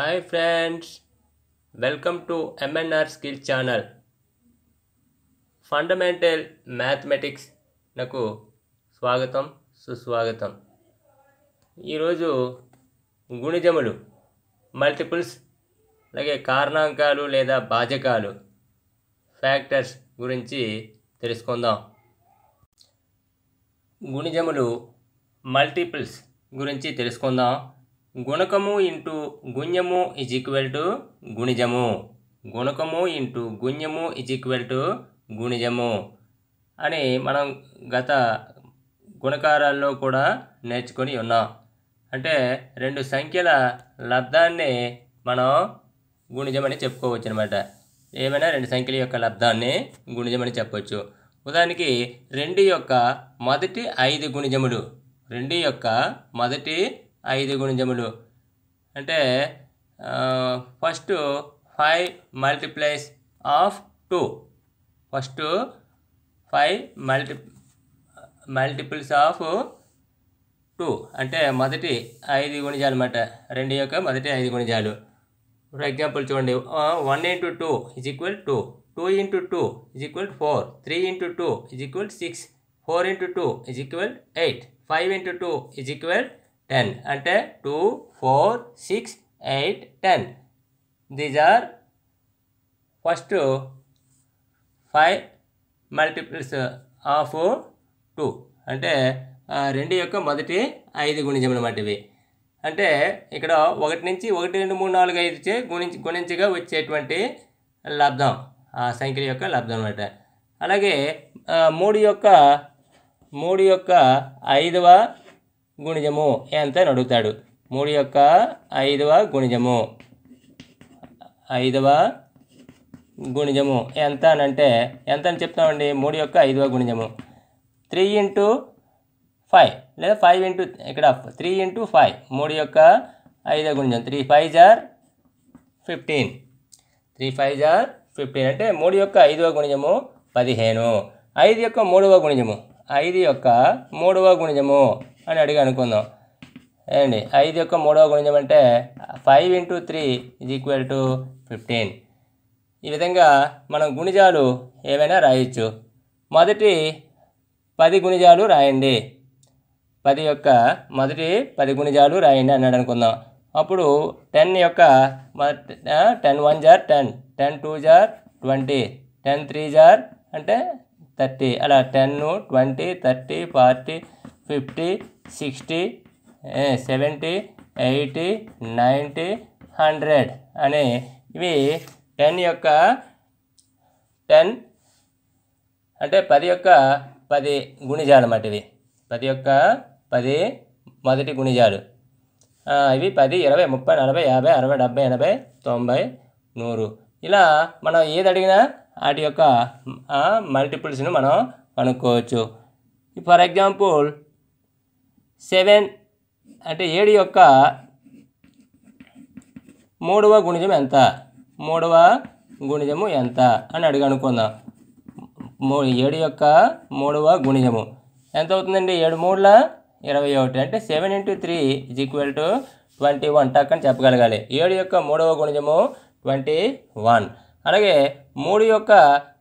hi friends welcome to MNR skill channel fundamental mathematics నాకు స్వాగతం సుస్వాగతం ఈరోజు గుణిజములు మల్టిపుల్స్ అలాగే కారణాంకాలు లేదా బాధకాలు ఫ్యాక్టర్స్ గురించి తెలుసుకుందాం గుణిజములు మల్టిపుల్స్ గురించి తెలుసుకుందాం గుణకము ఇంటూ గుణ్యము ఇజ్ ఈక్వల్ టు గుణిజము గుణకము ఇంటూ గుణ్యము ఇజ్ ఈక్వల్ టు గుణిజము అని మనం గత గుణకారాల్లో కూడా నేర్చుకొని ఉన్నాం అంటే రెండు సంఖ్యల లబ్ధాన్ని మనం గుణిజమని చెప్పుకోవచ్చు అనమాట ఏమైనా రెండు సంఖ్యల యొక్క లబ్ధాన్ని గుణిజమని చెప్పవచ్చు ఉదాహరణకి రెండు యొక్క మొదటి ఐదు గుణిజములు రెండు యొక్క మొదటి ఐదు గుణిజములు అంటే first five multiplies of two first five multi multiples of two అంటే మొదటి ఐదు గుణిజాలు అనమాట రెండు యొక్క మొదటి ఐదు గుణిజాలు ఫర్ ఎగ్జాంపుల్ చూడండి one into two is equal two two into two is equal four three into two is equal six four into two is equal eight five into two is equal ten అంటే two four six eight ten these are first five multiples of two అంటే రెండు యొక్క మొదటి ఐదు గుణిజములు అన్నమాట ఇవి అంటే ఇక్కడ ఒకటి నుంచి ఒకటి రెండు మూడు నాలుగు ఐదు చే గుణించి గుణించగా వచ్చేటువంటి లబ్ధం ఆ సంఖ్యల యొక్క లబ్ధం అనమాట అలాగే మూడు యొక్క మూడు యొక్క ఐదవ గుణిజము అని అడుగుతాడు మూడు యొక్క ఐదవ గుణిజము ఐదవ గుణిజము ఎంత అని అంటే ఎంత అని చెప్తామండి మూడు యొక్క ఐదవ గుణిజము త్రీ ఇంటూ ఫైవ్ లేదా ఫైవ్ ఇంటూ ఇక్కడ త్రీ ఇంటూ ఫైవ్ మూడు యొక్క ఐదవ గుణిజం three five are fifteen three five are fifteen అంటే మూడు యొక్క ఐదవ గుణిజము పదిహేను ఐదు యొక్క మూడవ గుణిజము ఐదు యొక్క మూడవ గుణిజము అని అడిగి అనుకుందాం ఏమండి ఐదు యొక్క మూడవ గుణిజం అంటే five into three is equal to fifteen ఈ విధంగా మనం గుణిజాలు ఏవైనా రాయొచ్చు మొదటి పది గుణిజాలు రాయండి పది యొక్క మొదటి పది గుణిజాలు రాయండి అన్నాడు అనుకుందాం అప్పుడు టెన్ యొక్క ten one are ten ten two are twenty ten three are అంటే థర్టీ అలా ten twenty thirty forty fifty sixty seventy eighty ninety hundred అనే ఇవి టెన్ యొక్క టెన్ అంటే పది యొక్క పది గుణిజాలు అన్నమాట ఇవి పది యొక్క పది మొదటి గుణిజాలు ఇవి పది ఇరవై ముప్పై నలభై యాభై అరవై డెబ్బై ఎనభై తొంభై నూరు ఇలా మనం ఏది అడిగినా వాటి యొక్క మల్టిపుల్స్ను మనం కనుక్కోవచ్చు ఫర్ ఎగ్జాంపుల్ సెవెన్ అంటే ఏడు యొక్క మూడవ గుణిజం ఎంత మూడవ గుణిజము ఎంత అని అడిగి అనుకుందాం మూ ఏడు యొక్క మూడవ గుణిజము ఎంత అవుతుందండి ఏడు మూడుల ఇరవై ఒకటి అంటే seven into three is equal to twenty one టక్ అని చెప్పగలగాలి ఏడు యొక్క మూడవ గుణిజము ట్వంటీ వన్ అలాగే మూడు యొక్క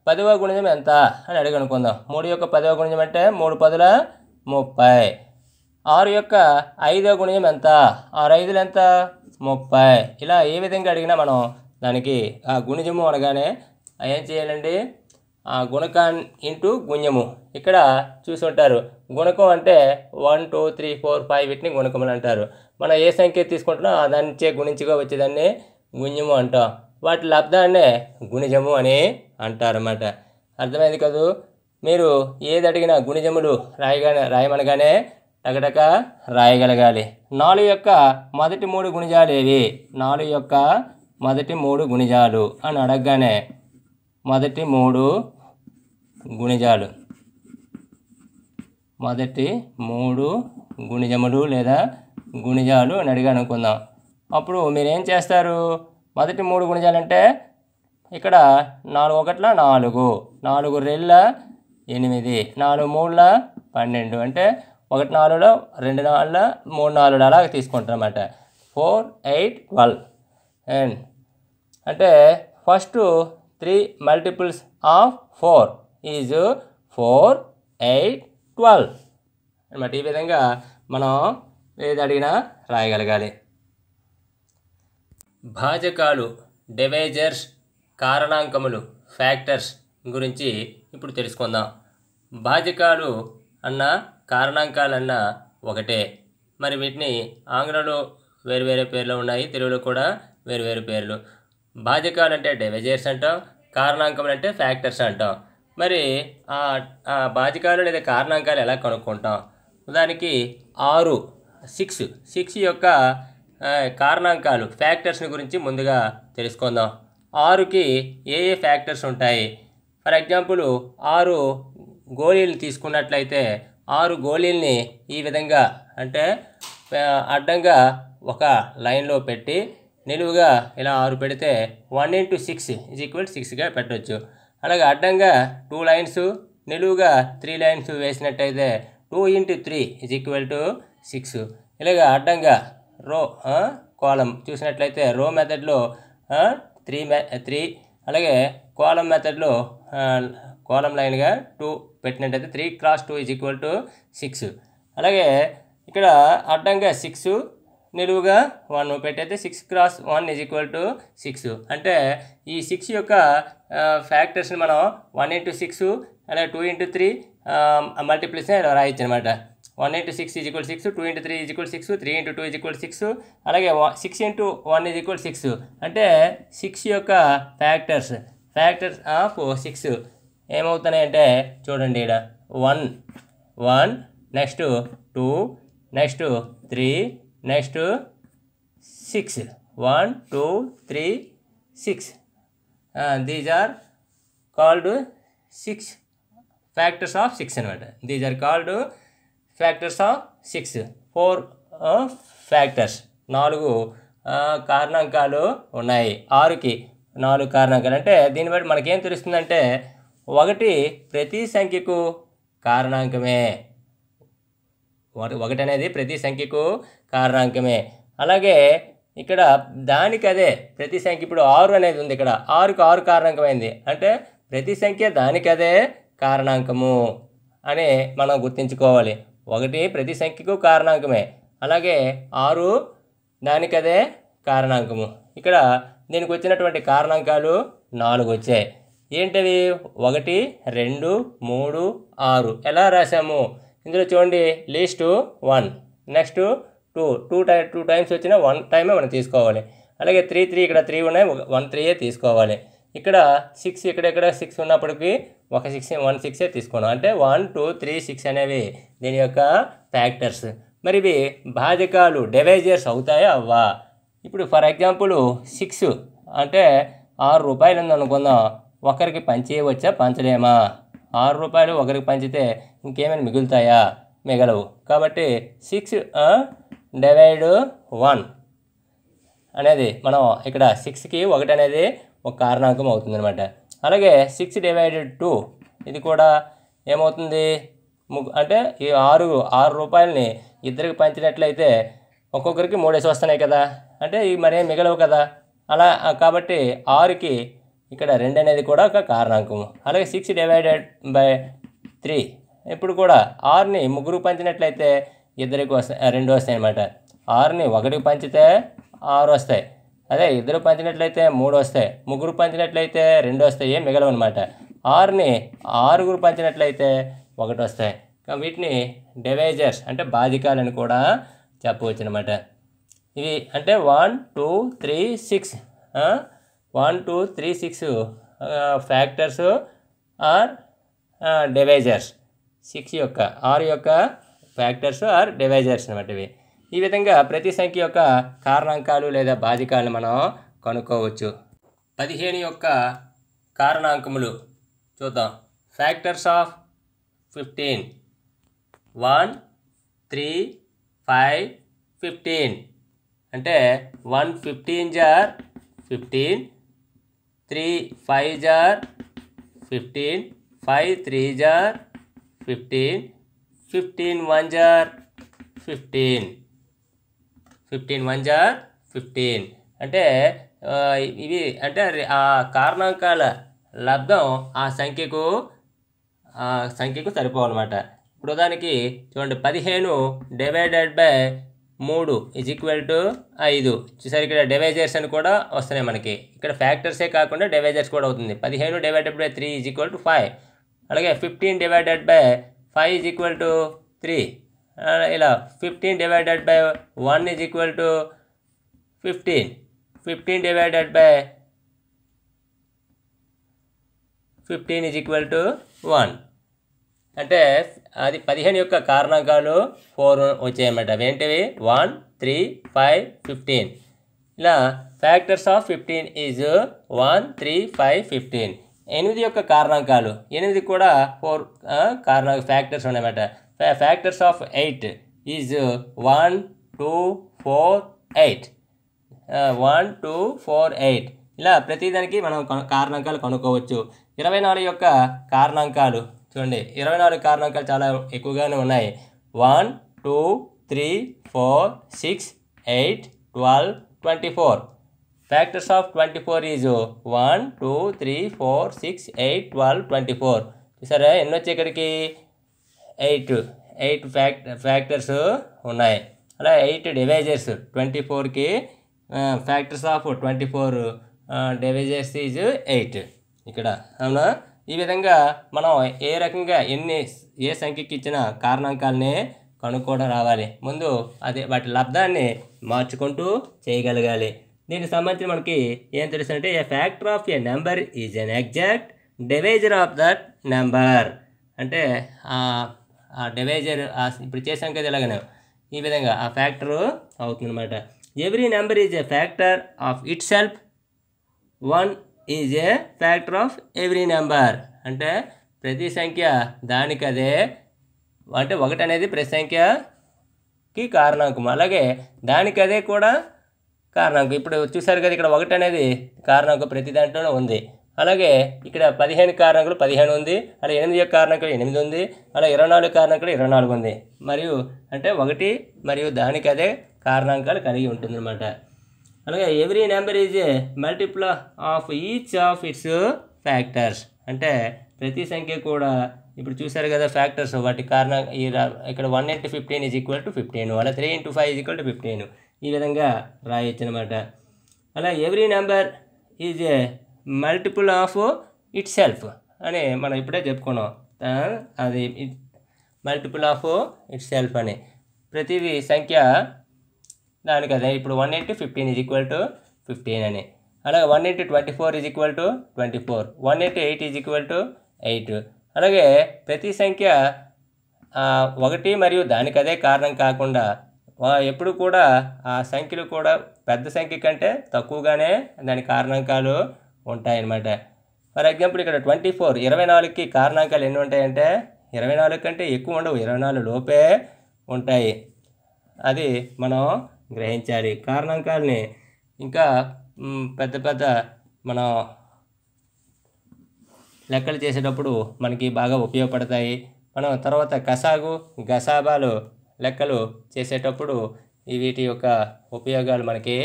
పదవ గుణిజం ఎంత అని అడిగి అనుకుందాం మూడు యొక్క పదవ గుణిజం అంటే మూడు పదుల ముప్పై ఆరు యొక్క ఐదో గుణిజం ఎంత ఆరు ఐదులు ఎంత ముప్పై ఇలా ఏ విధంగా అడిగినా మనం దానికి ఆ గుణిజము అనగానే ఏం చేయాలండి ఆ గుణకాన్ ఇంటూ గుణ్యము ఇక్కడ చూసుంటారు గుణకం అంటే one two three four five వీటిని గుణకములు అంటారు మనం ఏ సంఖ్య తీసుకుంటున్నా దానిచే గుణించిగా వచ్చేదాన్ని గుణ్యము అంటాం వాటి లబ్ధాన్నే గుణిజము అని అంటారన్నమాట అర్థమైంది కదూ మీరు ఏది అడిగినా గుణిజములు రాయగానే రాయమనగానే ఎక్కడక రాయగలగాలి నాలుగు యొక్క మొదటి మూడు గుణిజాలు ఏవి నాలుగు యొక్క మొదటి మూడు గుణిజాలు అని అడగగానే మొదటి మూడు గుణిజాలు మొదటి మూడు గుణిజములు లేదా గుణిజాలు అని అడిగాను అనుకుందాం అప్పుడు మీరేం చేస్తారు మొదటి మూడు గుణిజాలు అంటే ఇక్కడ నాలుగు ఒకట్ల నాలుగు నాలుగు రెళ్ళ ఎనిమిది నాలుగు మూడుల పన్నెండు అంటే ఒకటి నాలుగులో రెండు నాలుగు మూడు నాలుగు అలా తీసుకుంటారు అనమాట ఫోర్ ఎయిట్ ట్వెల్వ్ అండ్ అంటే first three multiples of four is four eight twelve అనమాట ఈ విధంగా మనం ఏది అడిగినా రాయగలగాలి భాజకాలు డివైజర్స్ కారణాంకములు ఫ్యాక్టర్స్ గురించి ఇప్పుడు తెలుసుకుందాం భాజకాలు అన్న కారణాంకాలన్నా ఒకటే మరి వీటిని ఆంగ్లంలో వేరు వేరే పేర్లు ఉన్నాయి తెలుగులో కూడా వేరు వేరు పేర్లు బాధ్యకాలంటే డెవజర్స్ అంటాం కారణాంకం అంటే ఫ్యాక్టర్స్ అంటాం మరి ఆ బాధ్యకాలు లేదా కారణాంకాలు ఎలా కనుక్కుంటాం దానికి ఆరు సిక్స్ సిక్స్ యొక్క కారణాంకాలు ఫ్యాక్టర్స్ని గురించి ముందుగా తెలుసుకుందాం ఆరుకి ఏ ఏ ఫ్యాక్టర్స్ ఉంటాయి ఫర్ ఎగ్జాంపుల్ ఆరు గోళీలు తీసుకున్నట్లయితే ఆరు గోళీల్ని ఈ విధంగా అంటే అడ్డంగా ఒక లైన్లో పెట్టి నిలువుగా ఇలా ఆరు పెడితే one into six is equal సిక్స్గా పెట్టవచ్చు అలాగే అడ్డంగా టూ లైన్స్ నిలువుగా త్రీ లైన్స్ వేసినట్టయితే two into three is equal to six ఇలాగ అడ్డంగా రో కోలం చూసినట్లయితే రో మెథడ్లో త్రీ మె త్రీ అలాగే కోలం మెథడ్లో కోలం లైన్గా టూ పెట్టినట్టయితే three cross two is equal to six అలాగే ఇక్కడ అడ్డంగా సిక్స్ నిలువుగా వన్ పెట్టయితే six cross one is equal to six అంటే ఈ సిక్స్ యొక్క ఫ్యాక్టర్స్ని మనం వన్ ఇంటూ సిక్స్ అలాగే టూ ఇంటూ త్రీ మల్టిప్లిస్ని రాయొచ్చు అనమాట one into six is equal six two into three is equal six three into two is equal six అలాగే six into one is equal six అంటే six యొక్క factors factors of six ఏమవుతున్నాయంటే చూడండి ఇక్కడ one one next two next three next six one two three six these are called six factors of six అనమాట these are called factors of six four factors నాలుగు uh, కారణాంకాలు ఉన్నాయి ఆరుకి నాలుగు కారణాంకాలు అంటే దీన్ని బట్టి మనకేం తెలుస్తుందంటే ఒకటి ప్రతి సంఖ్యకు కారణాంకమే ఒకటి అనేది ప్రతి సంఖ్యకు కారణాంకమే అలాగే ఇక్కడ దానికి అదే ప్రతి సంఖ్య ఇప్పుడు ఆరు అనేది ఉంది ఇక్కడ ఆరుకు ఆరు కారణాంకమైంది అంటే ప్రతి సంఖ్య దానికి అదే కారణాంకము అని మనం గుర్తించుకోవాలి ఒకటి ప్రతి సంఖ్యకు కారణాంకమే అలాగే ఆరు దానికదే కారణాంకము ఇక్కడ దీనికి వచ్చినటువంటి కారణాంకాలు నాలుగు వచ్చాయి ఏంటది ఒకటి రెండు మూడు ఆరు ఎలా రాసాము ఇందులో చూడండి list one next two two టై టూ టైమ్స్ వచ్చిన వన్ టైమే మనం తీసుకోవాలి అలాగే త్రీ త్రీ ఇక్కడ త్రీ ఉన్నాయి వన్ త్రీయే తీసుకోవాలి ఇక్కడ సిక్స్ ఇక్కడెక్కడ సిక్స్ ఉన్నప్పటికీ ఒక సిక్స్ వన్ సిక్సే తీసుకున్నాం అంటే వన్ టూ త్రీ సిక్స్ అనేవి దీని యొక్క ఫ్యాక్టర్స్ మరి ఇవి భాజకాలు డెవైజర్స్ అవుతాయా అవ్వా ఇప్పుడు ఫర్ ఎగ్జాంపుల్ సిక్స్ అంటే ఆరు రూపాయలు ఉందనుకుందాం ఒకరికి పంచేయవచ్చా పంచలేమా ఆరు రూపాయలు ఒకరికి పంచితే ఇంకేమైనా మిగులుతాయా మిగలవు కాబట్టి సిక్స్ డివైడ్ వన్ అనేది మనం ఇక్కడ సిక్స్కి ఒకటి అనేది ఒక కారణాంకం అవుతుందనమాట అలాగే సిక్స్ డివైడెడ్ టూ ఇది కూడా ఏమవుతుంది ముగ్గు అంటే ఈ ఆరు ఆరు రూపాయలని ఇద్దరికి పంచినట్లయితే ఒక్కొక్కరికి మూడేసి వస్తున్నాయి కదా అంటే ఇవి మరేం మిగలవు కదా అలా కాబట్టి ఆరుకి ఇక్కడ రెండు అనేది కూడా ఒక కారణాంకము అలాగే సిక్స్ డివైడెడ్ బై త్రీ ఇప్పుడు కూడా ఆరుని ముగ్గురు పంచినట్లయితే ఇద్దరికి వస్తాయి రెండు వస్తాయి అనమాట ఆరుని ఒకటికి పంచితే ఆరు వస్తాయి అదే ఇద్దరు పంచినట్లయితే మూడు వస్తాయి ముగ్గురు పంచినట్లయితే రెండు వస్తాయి ఏం మిగలవు అనమాట ఆరుని ఆరుగురు పంచినట్లయితే ఒకటి వస్తాయి వీటిని డివైజర్స్ అంటే బాధికాలని కూడా చెప్పవచ్చు అనమాట ఇవి అంటే one two three six one two three six factors or divisors six యొక్క ఆరు యొక్క ఫ్యాక్టర్స్ ఆర్ డివైజర్స్ అనమాట ఇవి ఈ విధంగా ప్రతి సంఖ్య యొక్క కారణాంకాలు లేదా బాధికాలను మనం కనుక్కోవచ్చు పదిహేను యొక్క కారణాంకములు చూద్దాం factors of fifteen one three five fifteen అంటే one fifteen are fifteen three five are fifteen five three are fifteen fifteen one are fifteen fifteen one are fifteen అంటే ఇవి అంటే ఆ కారణాంకాల లబ్ధం ఆ సంఖ్యకు ఆ సంఖ్యకు సరిపోవాలన్నమాట ఇప్పుడు దానికి చూడండి పదిహేను డివైడెడ్ బై మూడు ఇజ్ ఈక్వల్ టు ఐదు చూసారు ఇక్కడ డివైజర్స్ అని కూడా వస్తున్నాయి మనకి ఇక్కడ ఫ్యాక్టర్సే కాకుండా డివైజర్స్ కూడా అవుతుంది పదిహేను divided by three is equal to five అలాగే fifteen divided by five is equal to three ఇలా fifteen divided by one is equal to fifteen fifteen divided by fifteen is equal to one అంటే అది పదిహేను యొక్క కారణాంకాలు four వచ్చాయన్నమాట అవేంటివి one three five fifteen ఇలా factors of fifteen is one three five fifteen ఎనిమిది యొక్క కారణాంకాలు ఎనిమిది కూడా ఫోర్ కారణ ఫ్యాక్టర్స్ ఉన్నాయన్నమాట factors of eight is one two four eight one two four eight ఇలా ప్రతిదానికి మనం కారణాంకాలు కనుక్కోవచ్చు ఇరవై నాలుగు యొక్క కారణాంకాలు చూడండి ఇరవై నాలుగు కారణకాలు చాలా ఎక్కువగానే ఉన్నాయి one two three four six eight twelve twenty four factors of twenty four is one two three four six eight twelve twenty four సరే ఎన్ని వచ్చాయి ఇక్కడికి ఎయిట్ ఎయిట్ ఫ్యాక్ట ఫ్యాక్టర్స్ ఉన్నాయి అలా ఎయిట్ డివైజర్స్ ట్వంటీ ఫోర్కి factors of twenty four divisors is eight ఇక్కడ అవునా ఈ విధంగా మనం ఏ రకంగా ఎన్ని ఏ సంఖ్యకి ఇచ్చిన కారణాంకాలని కనుక్కోవడం రావాలి ముందు అదే వాటి లబ్ధాన్ని మార్చుకుంటూ చేయగలగాలి దీనికి సంబంధించి మనకి ఏం తెలుసు అంటే a factor of a number is an exact divisor of that number అంటే ఆ డివైజర్ ఇప్పుడు చేసాం కదా ఇలాగనే ఈ విధంగా ఆ ఫ్యాక్టరు అవుతుందన్నమాట every number is a factor of itself one is a factor of every number అంటే ప్రతి సంఖ్య దానికదే అంటే ఒకటి అనేది ప్రతి సంఖ్యకి కారణాంకం అలాగే దానికదే కూడా కారణాంకం ఇప్పుడు చూసారు కదా ఇక్కడ ఒకటి అనేది కారణాంకం ప్రతి దాంట్లోనే ఉంది అలాగే ఇక్కడ పదిహేను కారణాంకులు పదిహేను ఉంది అలా ఎనిమిది యొక్క కారణాలు ఎనిమిది ఉంది అలా ఇరవై నాలుగు కారణాలు ఇరవై నాలుగు ఉంది మరియు అంటే ఒకటి మరియు దానికి అదే కారణాంకాలు కలిగి ఉంటుందన్నమాట అలాగే every number is a of each of its factors అంటే ప్రతి సంఖ్య కూడా ఇప్పుడు చూశారు కదా ఫ్యాక్టర్స్ వాటి కారణం ఈ ఇక్కడ one into fifteen is equal to fifteen అలా three into five is equal to fifteen ఈ విధంగా రాయొచ్చు అనమాట అలా every number is a multiple of itself అని మనం ఇప్పుడే చెప్పుకున్నాం అది మల్టిపుల్ ఆఫ్ ఇట్ సెల్ఫ్ అని ప్రతి సంఖ్య దానికి అదే ఇప్పుడు one into fifteen is equal to fifteen అని అలాగే one into twenty four is equal to twenty four one into eight is equal to eight అలాగే ప్రతి సంఖ్య ఒకటి మరియు దానికి అదే కారణం కాకుండా ఎప్పుడు కూడా ఆ సంఖ్యలు కూడా పెద్ద సంఖ్య కంటే తక్కువగానే దాని కారణాంకాలు ఉంటాయన్నమాట ఫర్ ఎగ్జాంపుల్ ఇక్కడ ట్వంటీ ఫోర్ ఇరవై నాలుగుకి కారణాంకాలు ఎన్ని ఉంటాయంటే ఇరవై నాలుగు కంటే ఎక్కువ ఉండవు ఇరవై నాలుగు లోపే ఉంటాయి అది మనం గ్రహించాలి కారణం కానీ ఇంకా పెద్ద పెద్ద మనం లెక్కలు చేసేటప్పుడు మనకి బాగా ఉపయోగపడతాయి మనం తర్వాత కసాగు గసాబాలు లెక్కలు చేసేటప్పుడు వీటి యొక్క ఉపయోగాలు మనకి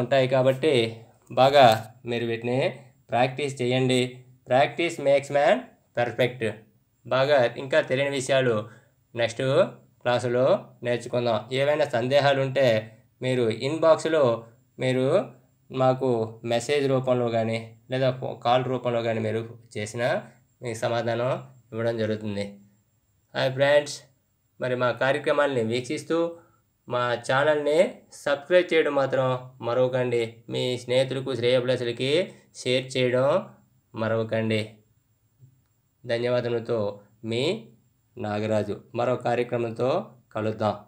ఉంటాయి కాబట్టి బాగా మీరు వీటిని ప్రాక్టీస్ చేయండి ప్రాక్టీస్ మేక్స్ మ్యాన్ పర్ఫెక్ట్ బాగా ఇంకా తెలియని విషయాలు నెక్స్ట్ క్లాసులో నేర్చుకుందాం ఏవైనా సందేహాలు ఉంటే మీరు ఇన్బాక్స్లో మీరు మాకు మెసేజ్ రూపంలో కానీ లేదా కాల్ రూపంలో కానీ మీరు చేసిన మీకు సమాధానం ఇవ్వడం జరుగుతుంది హాయ్ ఫ్రెండ్స్ మరి మా కార్యక్రమాన్ని వీక్షిస్తూ మా ఛానల్ని సబ్స్క్రైబ్ చేయడం మాత్రం మరవకండి మీ స్నేహితులకు శ్రేయభిలాషులకి షేర్ చేయడం మరవకండి ధన్యవాదములతో మీ నాగరాజు మరో కార్యక్రమంతో కలుద్దాం